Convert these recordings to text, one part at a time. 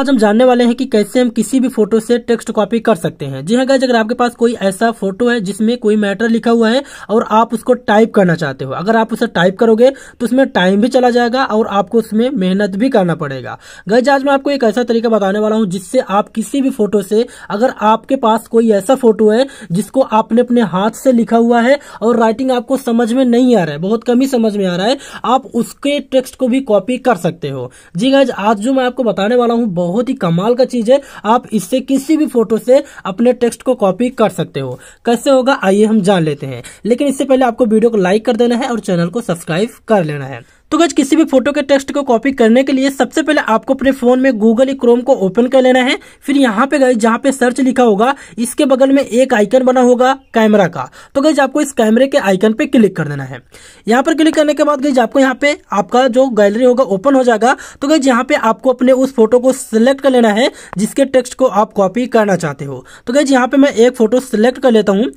आज हम जानने वाले हैं कि कैसे हम किसी भी फोटो से टेक्स्ट कॉपी कर सकते हैं जी हाँ गाइज अगर आपके पास कोई ऐसा फोटो है जिसमें कोई मैटर लिखा हुआ है और आप उसको टाइप करना चाहते हो अगर आप उसे टाइप करोगे तो उसमें टाइम भी चला जाएगा और आपको उसमें मेहनत भी करना पड़ेगा गाइज आज मैं आपको एक ऐसा तरीका बताने वाला हूँ जिससे आप किसी भी फोटो से अगर आपके पास कोई ऐसा फोटो है जिसको आपने अपने हाथ से लिखा हुआ है और राइटिंग आपको समझ में नहीं आ रहा है बहुत कम ही समझ में आ रहा है आप उसके टेक्स्ट को भी कॉपी कर सकते हो जी गाइज आज जो मैं आपको बताने वाला हूँ बहुत ही कमाल का चीज है आप इससे किसी भी फोटो से अपने टेक्स्ट को कॉपी कर सकते हो कैसे होगा आइए हम जान लेते हैं लेकिन इससे पहले आपको वीडियो को लाइक कर देना है और चैनल को सब्सक्राइब कर लेना है तो गज किसी भी फोटो के टेक्स्ट को कॉपी करने के लिए सबसे पहले आपको अपने फोन में गूगल या क्रोम को ओपन कर लेना है फिर यहाँ पे गए जहाँ पे सर्च लिखा होगा इसके बगल में एक आइकन बना होगा कैमरा का तो गज आपको इस कैमरे के आइकन पे क्लिक कर देना है यहाँ पर क्लिक करने के बाद गई आपको यहाँ पे आपका जो गैलरी होगा ओपन हो जाएगा तो गज यहाँ पे आपको अपने उस फोटो को सिलेक्ट कर लेना है जिसके टेक्स्ट को आप कॉपी करना चाहते हो तो गज यहाँ पे मैं एक फोटो सिलेक्ट कर लेता हूँ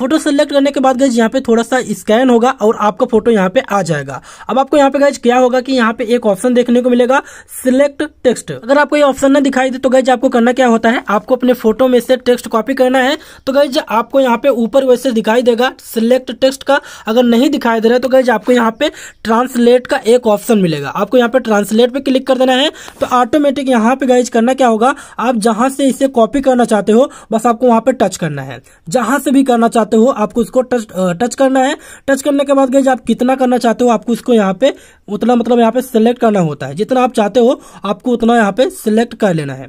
फोटो सेलेक्ट करने के बाद गैज यहाँ पे थोड़ा सा स्कैन होगा और आपका फोटो यहाँ पे आ जाएगा अब आपको यहाँ पे गैज क्या होगा कि यहाँ पे एक ऑप्शन देखने को मिलेगा सिलेक्ट टेक्स्ट अगर आपको ये ऑप्शन ना दिखाई दे तो गैज आपको करना क्या होता है आपको अपने फोटो में से टेक्स्ट कॉपी करना है तो गैज आपको यहाँ पे ऊपर वैसे दिखाई देगा सिलेक्ट टेक्स्ट का अगर नहीं दिखाई दे रहा है तो गैज आपको यहाँ पे ट्रांसलेट का एक ऑप्शन मिलेगा आपको यहाँ पे ट्रांसलेट पे क्लिक कर देना है तो ऑटोमेटिक यहाँ पे गैज करना क्या होगा आप जहां से इसे कॉपी करना चाहते हो बस आपको वहां पर टच करना है जहां से भी करना चाहते चाहते हो आपको इसको टच टच करना है टच करने के बाद आप कितना करना चाहते हो आपको इसको यहाँ पे उतना मतलब यहाँ पे सिलेक्ट करना होता है जितना आप चाहते हो आपको उतना यहाँ पे सिलेक्ट कर लेना है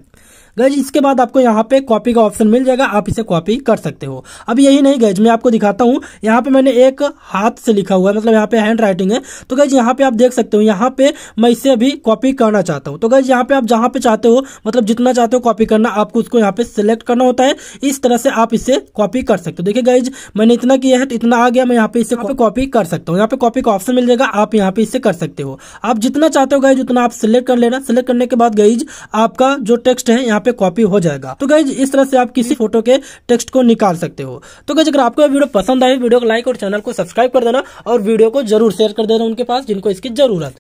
गैज इसके बाद आपको यहाँ पे कॉपी का ऑप्शन मिल जाएगा आप इसे कॉपी कर सकते हो अब यही नहीं गैज मैं आपको दिखाता हूँ यहाँ पे मैंने एक हाथ से लिखा हुआ है मतलब यहाँ पे हैंड राइटिंग है तो गैज यहाँ पे आप देख सकते हो यहाँ पे मैं इसे अभी कॉपी करना चाहता हूँ तो गैज यहाँ पे आप जहाँ पे चाहते हो मतलब जितना चाहते हो कॉपी करना आपको उसको यहाँ पे सिलेक्ट करना होता है इस तरह से आप इसे कॉपी कर सकते हो देखिए गैज मैंने इतना किया है तो इतना आ गया मैं यहाँ पे इसे कॉपी कर सकता हूँ यहाँ पे कॉपी का ऑप्शन मिल जाएगा आप यहाँ पे इसे कर सकते हो आप जितना चाहते हो गैज उतना आप सिलेक्ट कर लेना सिलेक्ट करने के बाद गैज आपका जो टेक्स्ट है यहाँ पे कॉपी हो जाएगा तो गाइज इस तरह से आप किसी फोटो के टेक्स्ट को निकाल सकते हो तो गाइज अगर आपको वीडियो पसंद आए वीडियो को लाइक और चैनल को सब्सक्राइब कर देना और वीडियो को जरूर शेयर कर देना उनके पास जिनको इसकी जरूरत